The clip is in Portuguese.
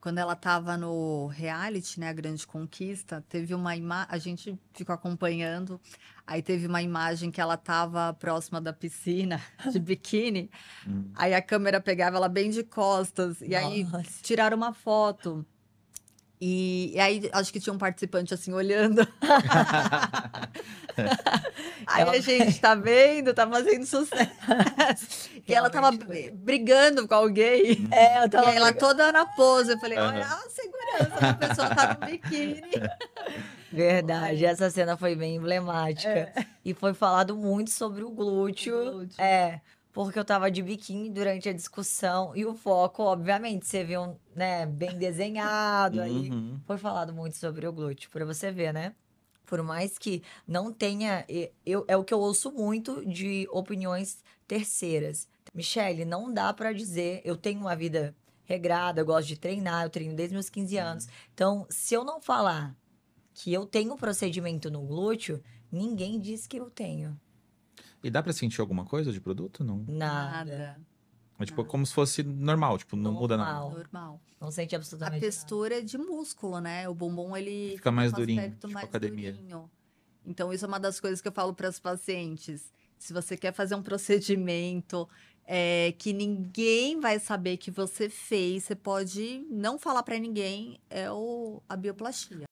quando ela estava no reality, né, a Grande Conquista, teve uma imagem, a gente ficou acompanhando, aí teve uma imagem que ela estava próxima da piscina, de biquíni, hum. aí a câmera pegava ela bem de costas, e Nossa. aí tiraram uma foto. E, e, aí acho que tinha um participante assim olhando. ela... a gente tá vendo, tá fazendo sucesso. e ela tava brigando com alguém. É, eu tava. E ela toda na pose. Eu falei, uhum. olha a segurança, a pessoa tá no biquíni. Verdade, essa cena foi bem emblemática. É. E foi falado muito sobre o glúteo. O glúteo. É porque eu tava de biquíni durante a discussão e o foco, obviamente, você viu, né, bem desenhado uhum. aí. Foi falado muito sobre o glúteo, para você ver, né? Por mais que não tenha. Eu, é o que eu ouço muito de opiniões terceiras. Michele, não dá para dizer. Eu tenho uma vida regrada, eu gosto de treinar, eu treino desde meus 15 uhum. anos. Então, se eu não falar que eu tenho procedimento no glúteo, ninguém diz que eu tenho. E dá para sentir alguma coisa de produto? Não. Nada. Nada. Mas, tipo, ah. como se fosse normal, tipo, não normal, muda nada. Normal. Não sente absolutamente A textura nada. é de músculo, né? O bombom, ele... Fica mais durinho, tipo mais academia. Durinho. Então, isso é uma das coisas que eu falo para as pacientes. Se você quer fazer um procedimento é, que ninguém vai saber que você fez, você pode não falar para ninguém, é o, a bioplastia.